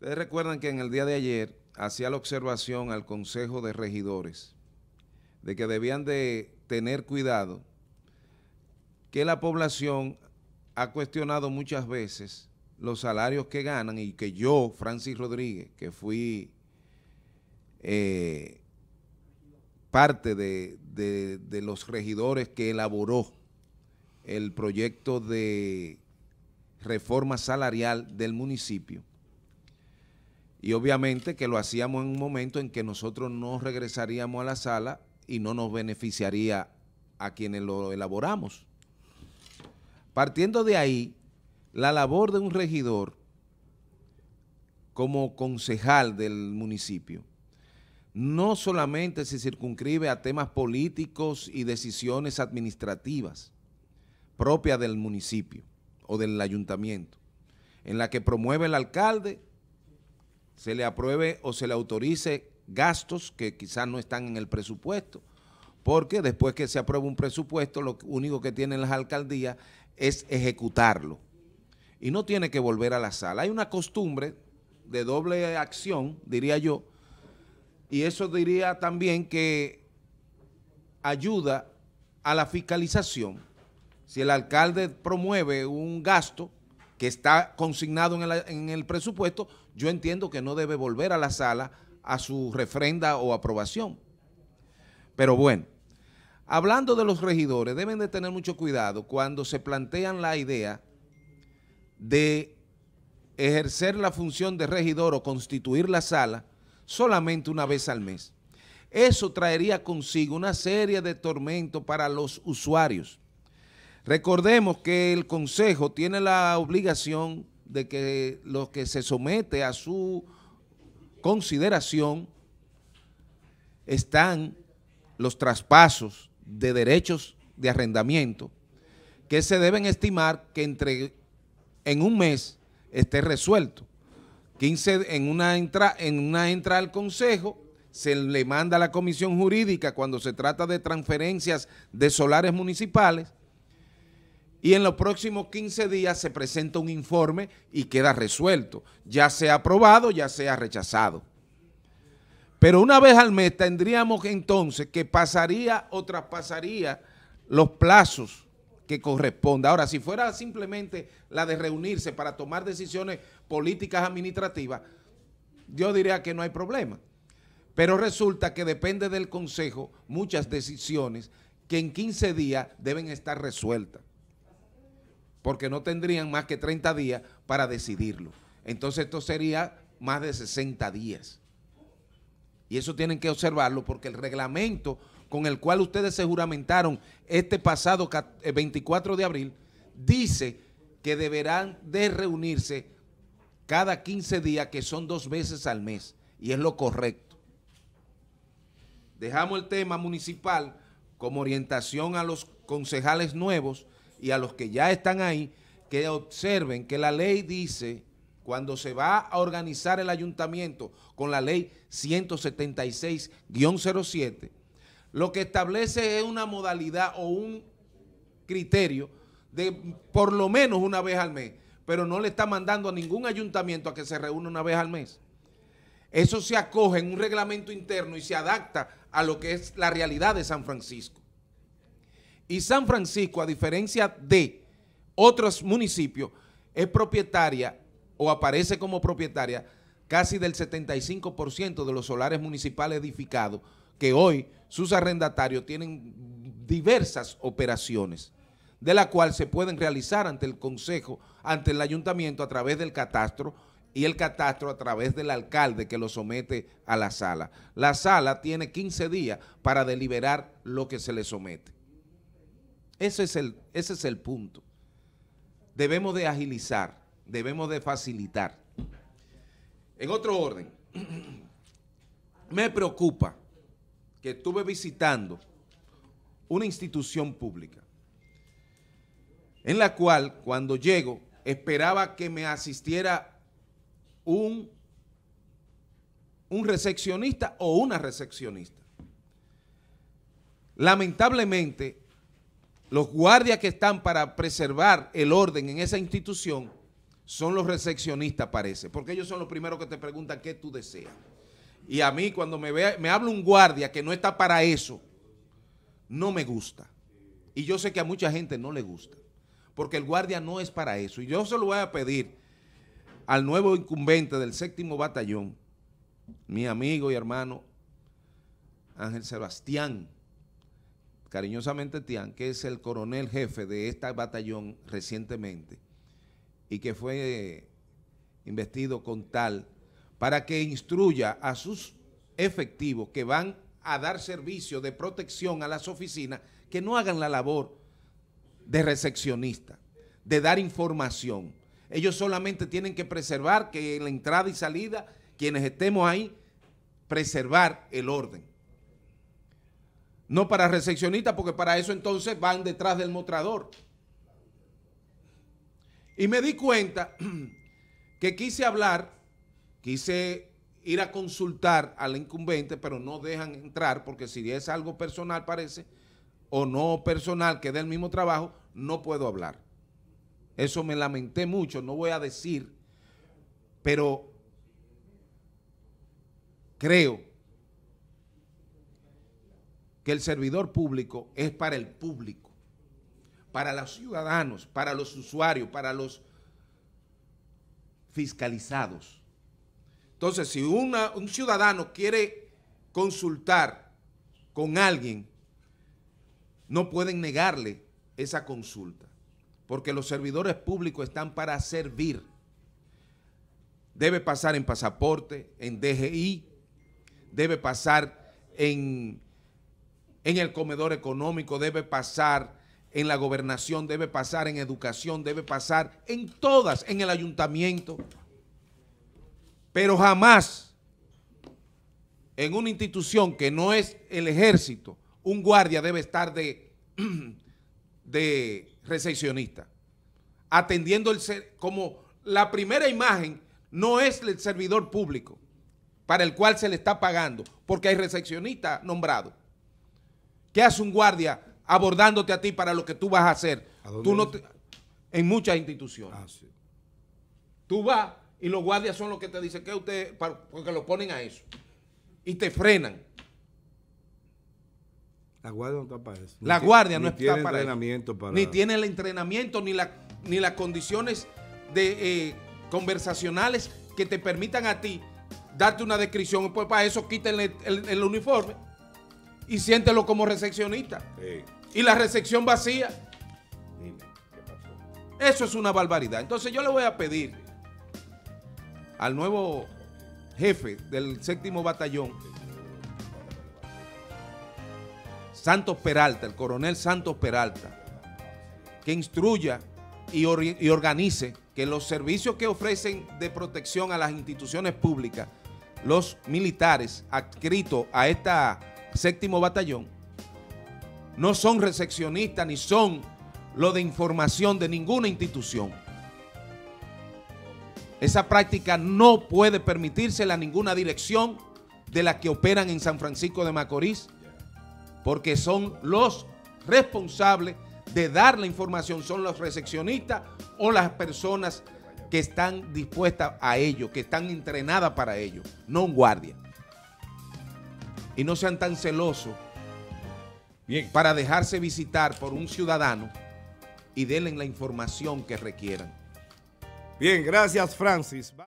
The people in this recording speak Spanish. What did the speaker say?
Ustedes recuerdan que en el día de ayer hacía la observación al Consejo de Regidores de que debían de tener cuidado que la población ha cuestionado muchas veces los salarios que ganan y que yo, Francis Rodríguez, que fui eh, parte de, los regidores que elaboró el proyecto de reforma salarial del municipio, y obviamente que lo hacíamos en un momento en que nosotros no regresaríamos a la sala y no nos beneficiaría a quienes lo elaboramos. Partiendo de ahí, la labor de un regidor como concejal del municipio no solamente se circunscribe a temas políticos y decisiones administrativas propias del municipio o del ayuntamiento, en la que promueve el alcalde se le apruebe o se le autorice gastos que quizás no están en el presupuesto, porque después que se aprueba un presupuesto, lo único que tienen las alcaldías es ejecutarlo. Y no tiene que volver a la sala. Hay una costumbre de doble acción, diría yo, y eso diría también que ayuda a la fiscalización. Si el alcalde promueve un gasto, que está consignado en el, presupuesto, yo entiendo que no debe volver a la sala a su refrenda o aprobación. Pero bueno, hablando de los regidores, deben de tener mucho cuidado cuando se plantean la idea de ejercer la función de regidor o constituir la sala solamente una vez al mes. Eso traería consigo una serie de tormentos para los usuarios. Recordemos que el Consejo tiene la obligación de que lo que se somete a su consideración están los traspasos de derechos de arrendamiento que se deben estimar que entre en un mes esté resuelto. 15, en, una entra, en una entra al Consejo, se le manda a la Comisión Jurídica cuando se trata de transferencias de solares municipales y en los próximos 15 días se presenta un informe y queda resuelto, ya sea aprobado, ya sea rechazado. Pero una vez al mes tendríamos entonces que pasaría o traspasaría los plazos que corresponda. Ahora, si fuera simplemente la de reunirse para tomar decisiones políticas administrativas, yo diría que no hay problema. Pero resulta que depende del Consejo muchas decisiones que en 15 días deben estar resueltas porque no tendrían más que 30 días para decidirlo. Entonces esto sería más de 60 días. Y eso tienen que observarlo porque el reglamento con el cual ustedes se juramentaron este pasado 24 eh, de abril dice que deberán de reunirse cada 15 días, que son dos veces al mes, y es lo correcto. Dejamos el tema municipal como orientación a los concejales nuevos y a los que ya están ahí, que observen que la ley dice, cuando se va a organizar el ayuntamiento con la ley 176-07, lo que establece es una modalidad o un criterio de por lo menos una vez al mes, pero no le está mandando a ningún ayuntamiento a que se reúna una vez al mes. Eso se acoge en un reglamento interno y se adapta a lo que es la realidad de San Francisco. Y San Francisco, a diferencia de otros municipios, es propietaria o aparece como propietaria casi del 75% de los solares municipales edificados que hoy sus arrendatarios tienen diversas operaciones, de la cual se pueden realizar ante el Consejo, ante el Ayuntamiento a través del catastro y el catastro a través del alcalde que lo somete a la sala. La sala tiene 15 días para deliberar lo que se le somete. Ese es el, ese es el punto. Debemos de agilizar, debemos de facilitar. En otro orden, me preocupa que estuve visitando una institución pública en la cual cuando llego esperaba que me asistiera un, un recepcionista o una recepcionista. Lamentablemente, los guardias que están para preservar el orden en esa institución son los recepcionistas, parece, porque ellos son los primeros que te preguntan qué tú deseas. Y a mí cuando me, ve, me habla un guardia que no está para eso, no me gusta. Y yo sé que a mucha gente no le gusta, porque el guardia no es para eso. Y yo se lo voy a pedir al nuevo incumbente del séptimo batallón, mi amigo y hermano Ángel Sebastián cariñosamente Tian, que es el coronel jefe de este batallón recientemente y que fue eh, investido con tal para que instruya a sus efectivos que van a dar servicio de protección a las oficinas que no hagan la labor de recepcionista, de dar información. Ellos solamente tienen que preservar que en la entrada y salida, quienes estemos ahí, preservar el orden. No para recepcionistas, porque para eso entonces van detrás del mostrador. Y me di cuenta que quise hablar, quise ir a consultar al incumbente, pero no dejan entrar, porque si es algo personal parece, o no personal que dé el mismo trabajo, no puedo hablar. Eso me lamenté mucho, no voy a decir, pero creo que el servidor público es para el público, para los ciudadanos, para los usuarios, para los fiscalizados. Entonces, si un ciudadano quiere consultar con alguien, no pueden negarle esa consulta, porque los servidores públicos están para servir. Debe pasar en pasaporte, en DGI, debe pasar en en el comedor económico, debe pasar en la gobernación, debe pasar en educación, debe pasar en todas, en el ayuntamiento. Pero jamás en una institución que no es el ejército, un guardia debe estar de, de recepcionista, atendiendo el ser, como la primera imagen no es el servidor público para el cual se le está pagando, porque hay recepcionista nombrado. ¿Qué hace un guardia abordándote a ti para lo que tú vas a hacer? tú en muchas instituciones. Ah, tú vas y los guardias son los que te dicen que usted, porque lo ponen a eso. Y te frenan. La guardia no está para eso. La ni guardia no está para eso. Ni tiene el entrenamiento, ni, la, ni las condiciones de, eh, conversacionales que te permitan a ti darte una descripción. Pues para eso quiten el uniforme y siéntelo como recepcionista. Y la recepción vacía. Eso es una barbaridad. Entonces yo le voy a pedir al nuevo jefe del séptimo batallón, Santos Peralta, el coronel Santos Peralta, que instruya y, y organice que los servicios que ofrecen de protección a las instituciones públicas, los militares adscritos a esta séptimo batallón, no son recepcionistas ni son lo de información de ninguna institución. Esa práctica no puede permitírsela a ninguna dirección de las que operan en San Francisco de Macorís, porque son los responsables de dar la información, son los recepcionistas o las personas que están dispuestas a ello, que están entrenadas para ello, no un guardia y no sean tan celosos para dejarse visitar por un ciudadano y denle la información que requieran. Bien, gracias Francis.